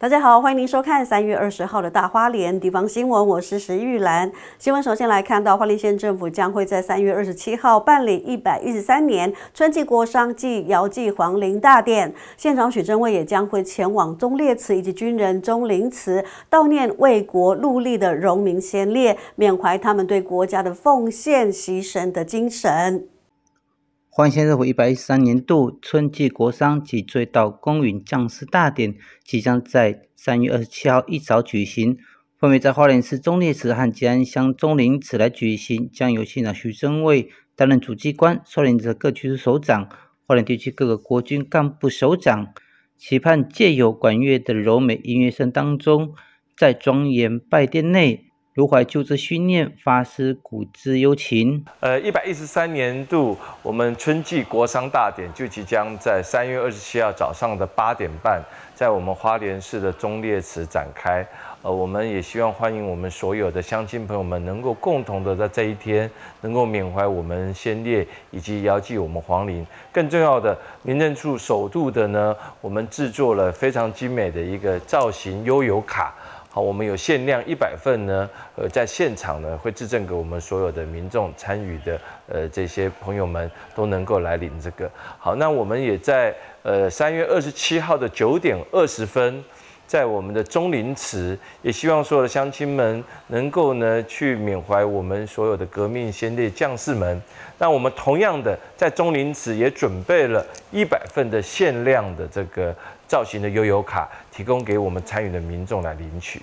大家好，欢迎您收看三月二十号的大花莲地方新闻，我是石玉兰。新闻首先来看到花莲县政府将会在三月二十七号办理一百一十三年春季国殇暨遥祭皇陵大典，县长许正卫也将会前往忠烈祠以及军人忠灵祠，悼念为国戮力的荣民先烈，缅怀他们对国家的奉献牺牲的精神。欢迎热火！一百一三年度春季国殇及追悼公允将士大典即将在三月二十七号一早举行，分别在花莲市忠烈祠和吉安乡中灵祠来举行，将由县长徐正伟担任主祭官，率领着各区首长、花莲地区各个国军干部首长，期盼借由管乐的柔美音乐声当中，在庄严拜殿内。如怀旧志，训练，发师古之幽情。呃，一百一十三年度我们春季国商大典就即将在三月二十七号早上的八点半，在我们花莲市的忠烈祠展开。呃，我们也希望欢迎我们所有的乡亲朋友们能够共同的在这一天能够缅怀我们先烈以及遥祭我们皇陵。更重要的，民政处首度的呢，我们制作了非常精美的一个造型悠游卡。好，我们有限量一百份呢，呃，在现场呢会质证给我们所有的民众参与的，呃，这些朋友们都能够来领这个。好，那我们也在呃三月二十七号的九点二十分。在我们的钟灵祠，也希望所有的乡亲们能够呢去缅怀我们所有的革命先烈将士们。那我们同样的在钟灵祠也准备了一百份的限量的这个造型的悠游卡，提供给我们参与的民众来领取。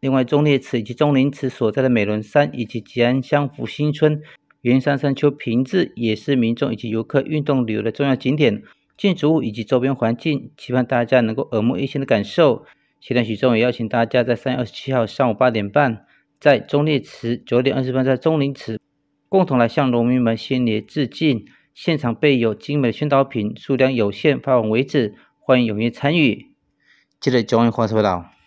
另外，钟烈祠以及钟灵祠所在的美仑山，以及吉安乡福新村云山山丘平治也是民众以及游客运动旅游的重要景点。建筑物以及周边环境，希望大家能够耳目一新的感受。期待许总也邀请大家在三月二十七号上午八点半，在中烈祠九点二十分在中林祠，共同来向农民们先烈致敬。现场备有精美宣导品，数量有限，发完为止，欢迎踊跃参与。记得中一哈，是不是？